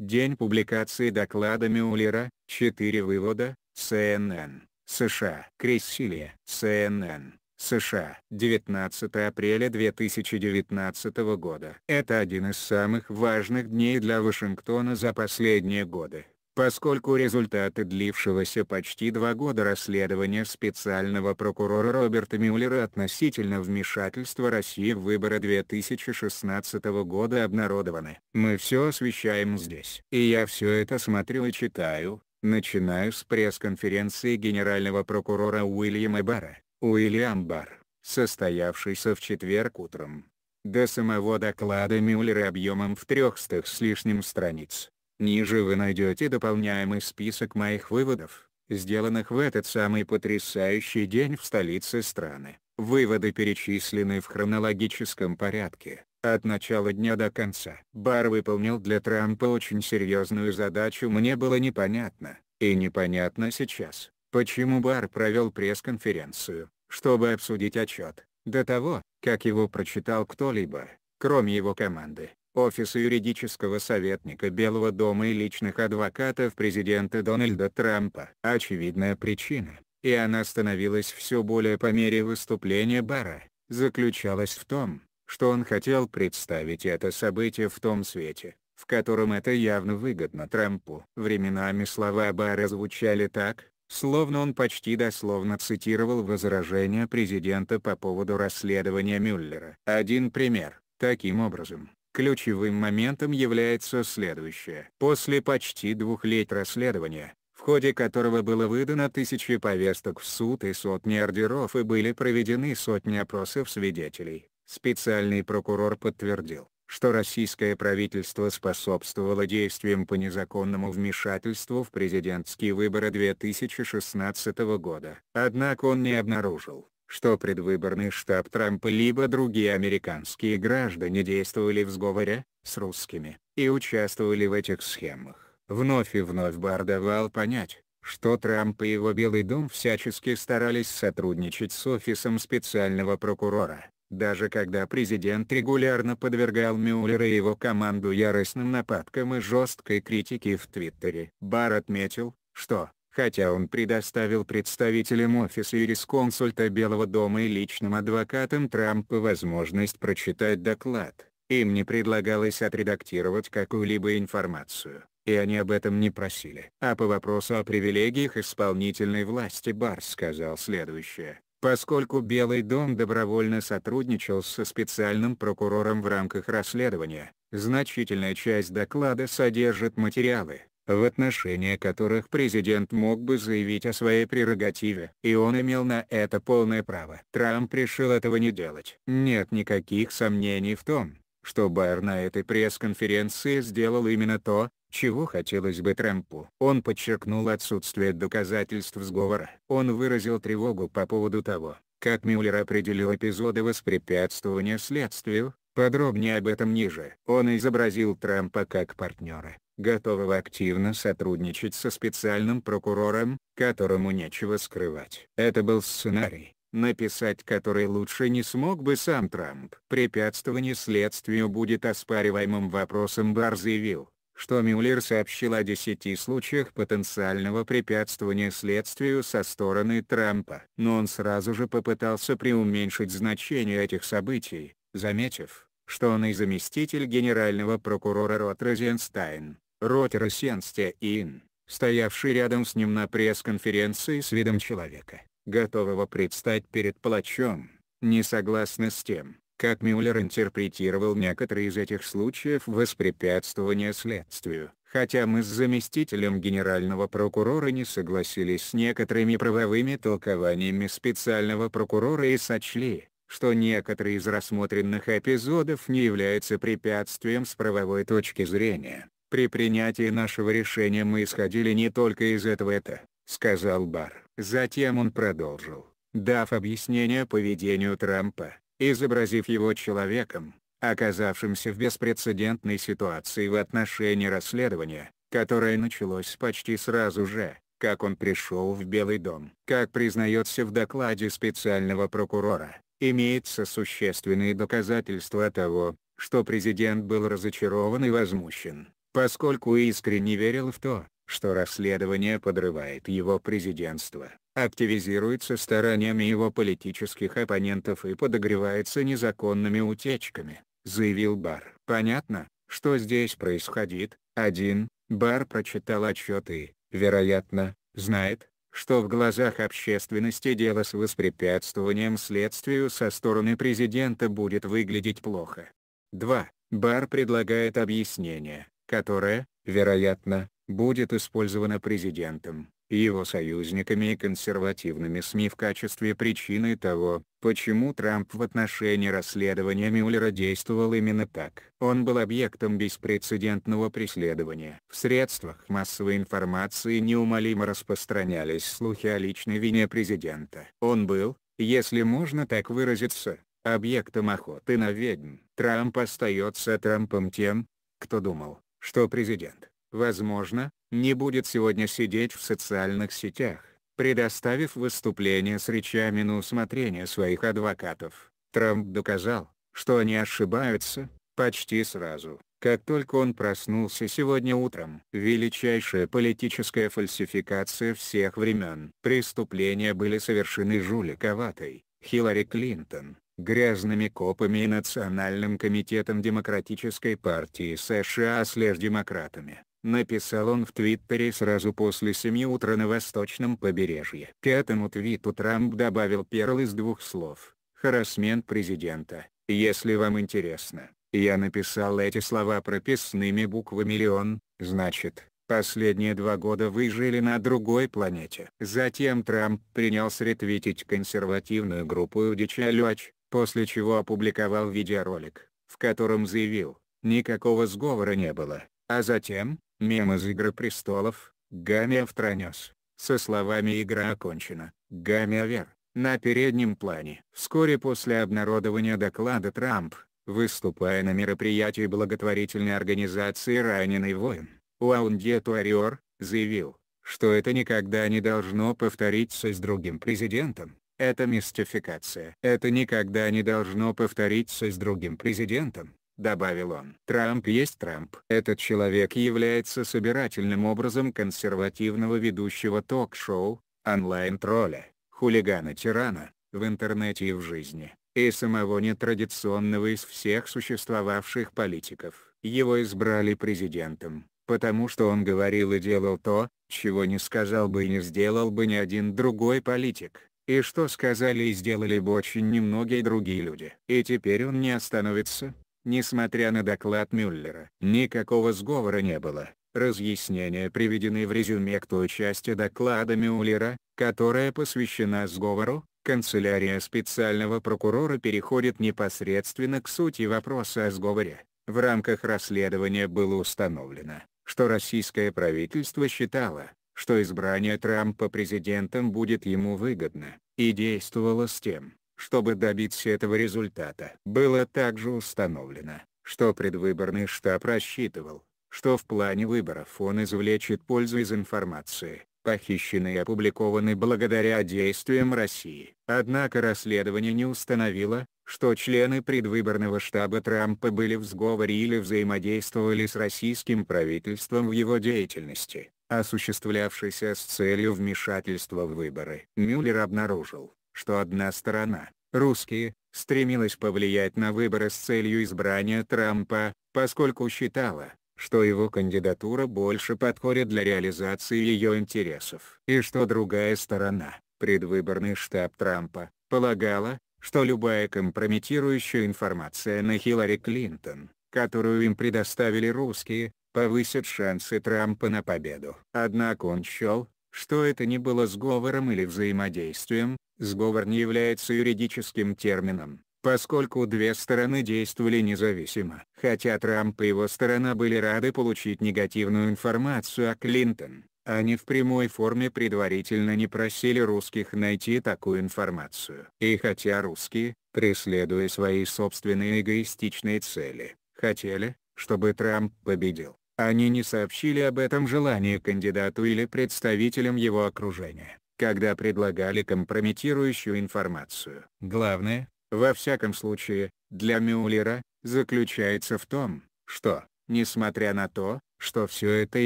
День публикации доклада Мюллера, 4 вывода, CNN, США. Крессилия, CNN, США. 19 апреля 2019 года. Это один из самых важных дней для Вашингтона за последние годы. Поскольку результаты длившегося почти два года расследования специального прокурора Роберта Мюллера относительно вмешательства России в выборы 2016 года обнародованы. Мы все освещаем здесь. И я все это смотрю и читаю, начиная с пресс-конференции генерального прокурора Уильяма Барра, Уильям Барр, состоявшейся в четверг утром, до самого доклада Мюллера объемом в 300 с лишним страниц Ниже вы найдете дополняемый список моих выводов, сделанных в этот самый потрясающий день в столице страны. Выводы перечислены в хронологическом порядке, от начала дня до конца. Бар выполнил для Трампа очень серьезную задачу мне было непонятно, и непонятно сейчас, почему Бар провел пресс-конференцию, чтобы обсудить отчет, до того, как его прочитал кто-либо, кроме его команды. Офис юридического советника Белого дома и личных адвокатов президента Дональда Трампа. Очевидная причина, и она становилась все более по мере выступления бара, заключалась в том, что он хотел представить это событие в том свете, в котором это явно выгодно Трампу. Временами слова бара звучали так, словно он почти дословно цитировал возражения президента по поводу расследования Мюллера. Один пример. Таким образом, Ключевым моментом является следующее. После почти двух лет расследования, в ходе которого было выдано тысячи повесток в суд и сотни ордеров и были проведены сотни опросов свидетелей, специальный прокурор подтвердил, что российское правительство способствовало действиям по незаконному вмешательству в президентские выборы 2016 года. Однако он не обнаружил, что предвыборный штаб Трампа либо другие американские граждане действовали в сговоре с русскими и участвовали в этих схемах. Вновь и вновь Бар давал понять, что Трамп и его Белый дом всячески старались сотрудничать с офисом специального прокурора, даже когда президент регулярно подвергал Мюллера и его команду яростным нападкам и жесткой критике в Твиттере. Бар отметил, что, хотя он предоставил представителям офиса юрисконсульта Белого дома и личным адвокатам Трампа возможность прочитать доклад. Им не предлагалось отредактировать какую-либо информацию, и они об этом не просили. А по вопросу о привилегиях исполнительной власти Бар сказал следующее. Поскольку Белый дом добровольно сотрудничал со специальным прокурором в рамках расследования, значительная часть доклада содержит материалы, в отношении которых президент мог бы заявить о своей прерогативе. И он имел на это полное право. Трамп решил этого не делать. Нет никаких сомнений в том, что Байер на этой пресс-конференции сделал именно то, чего хотелось бы Трампу. Он подчеркнул отсутствие доказательств сговора. Он выразил тревогу по поводу того, как Мюллер определил эпизоды воспрепятствования следствию, подробнее об этом ниже. Он изобразил Трампа как партнера, готового активно сотрудничать со специальным прокурором, которому нечего скрывать. Это был сценарий, написать который лучше не смог бы сам Трамп. Препятствование следствию будет оспариваемым вопросом Бар заявил, что Мюллер сообщил о 10 случаях потенциального препятствования следствию со стороны Трампа. Но он сразу же попытался преуменьшить значение этих событий, заметив, что он и заместитель генерального прокурора Рот Розенстайн, Ротер Сенсте Ин, стоявший рядом с ним на пресс-конференции с видом человека, готового предстать перед палачом, не согласны с тем, как Мюллер интерпретировал некоторые из этих случаев воспрепятствования следствию. Хотя мы с заместителем генерального прокурора не согласились с некоторыми правовыми толкованиями специального прокурора и сочли, что некоторые из рассмотренных эпизодов не являются препятствием с правовой точки зрения, при принятии нашего решения мы исходили не только из этого это, сказал Бар. Затем он продолжил, дав объяснение поведению Трампа, изобразив его человеком, оказавшимся в беспрецедентной ситуации в отношении расследования, которое началось почти сразу же, как он пришел в Белый дом. Как признается в докладе специального прокурора, имеется существенные доказательства того, что президент был разочарован и возмущен поскольку искренне верил в то, что расследование подрывает его президентство, активизируется стараниями его политических оппонентов и подогревается незаконными утечками, заявил Бар. Понятно, что здесь происходит, один, Бар прочитал отчет и, вероятно, знает, что в глазах общественности дело с воспрепятствованием следствию со стороны президента будет выглядеть плохо. 2. Бар предлагает объяснение, которая, вероятно, будет использована президентом, его союзниками и консервативными СМИ в качестве причины того, почему Трамп в отношении расследования Мюллера действовал именно так. Он был объектом беспрецедентного преследования. В средствах массовой информации неумолимо распространялись слухи о личной вине президента. Он был, если можно так выразиться, объектом охоты на ведьм. Трамп остается Трампом тем, кто думал, что президент, возможно, не будет сегодня сидеть в социальных сетях, предоставив выступление с речами на усмотрение своих адвокатов. Трамп доказал, что они ошибаются, почти сразу, как только он проснулся сегодня утром. Величайшая политическая фальсификация всех времен. Преступления были совершены жуликоватой, Хиллари Клинтон, грязными копами и Национальным комитетом Демократической партии США демократами, написал он в Твиттере сразу после 7 утра на восточном побережье. К этому твиту Трамп добавил перл из двух слов «Харасмент президента». Если вам интересно, я написал эти слова прописными буквами «Леон», значит, Последние два года вы жили на другой планете. Затем Трамп принялся ретвитить консервативную группу «Дичалюач», после чего опубликовал видеоролик, в котором заявил, никакого сговора не было, а затем, мем из «Игры престолов», Гамия тронес, со словами «Игра окончена», Гамия вер. на переднем плане. Вскоре после обнародования доклада Трамп, выступая на мероприятии благотворительной организации «Раненый воин», Уаунде Туариор, заявил, что это никогда не должно повториться с другим президентом, это мистификация. Это никогда не должно повториться с другим президентом добавил он. Трамп есть Трамп. Этот человек является собирательным образом консервативного ведущего ток-шоу, онлайн-тролля, хулигана-тирана, в интернете и в жизни, и самого нетрадиционного из всех существовавших политиков. Его избрали президентом, потому что он говорил и делал то, чего не сказал бы и не сделал бы ни один другой политик. И что сказали и сделали бы очень немногие другие люди. И теперь он не остановится, несмотря на доклад Мюллера. Никакого сговора не было. Разъяснения приведены в резюме к той части доклада Мюллера, которая посвящена сговору, канцелярия специального прокурора переходит непосредственно к сути вопроса о сговоре. В рамках расследования было установлено, что российское правительство считало, что избрание Трампа президентом будет ему выгодно, и действовало с тем, чтобы добиться этого результата. Было также установлено, что предвыборный штаб рассчитывал, что в плане выборов он извлечет пользу из информации, похищенной и опубликованной благодаря действиям России. Однако расследование не установило, что члены предвыборного штаба Трампа были в сговоре или взаимодействовали с российским правительством в его деятельности осуществлявшийся с целью вмешательства в выборы. Мюллер обнаружил, что одна сторона, русские, стремилась повлиять на выборы с целью избрания Трампа, поскольку считала, что его кандидатура больше подходит для реализации ее интересов. И что другая сторона, предвыборный штаб Трампа, полагала, что любая компрометирующая информация на Хиллари Клинтон, которую им предоставили русские, повысят шансы Трампа на победу. Однако он счел, что это не было сговором или взаимодействием, сговор не является юридическим термином, поскольку две стороны действовали независимо. Хотя Трамп и его сторона были рады получить негативную информацию о Клинтон, они в прямой форме предварительно не просили русских найти такую информацию. И хотя русские, преследуя свои собственные эгоистичные цели, хотели, чтобы Трамп победил. Они не сообщили об этом желании кандидату или представителям его окружения, когда предлагали компрометирующую информацию. Главное, во всяком случае, для Мюллера, заключается в том, что, несмотря на то, что все это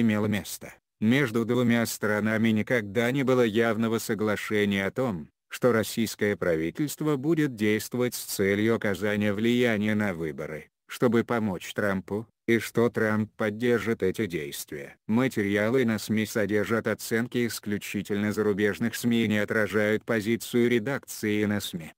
имело место, между двумя сторонами никогда не было явного соглашения о том, что российское правительство будет действовать с целью оказания влияния на выборы, чтобы помочь Трампу, и что Трамп поддержит эти действия. Материалы на СМИ содержат оценки исключительно зарубежных СМИ и не отражают позицию редакции на СМИ.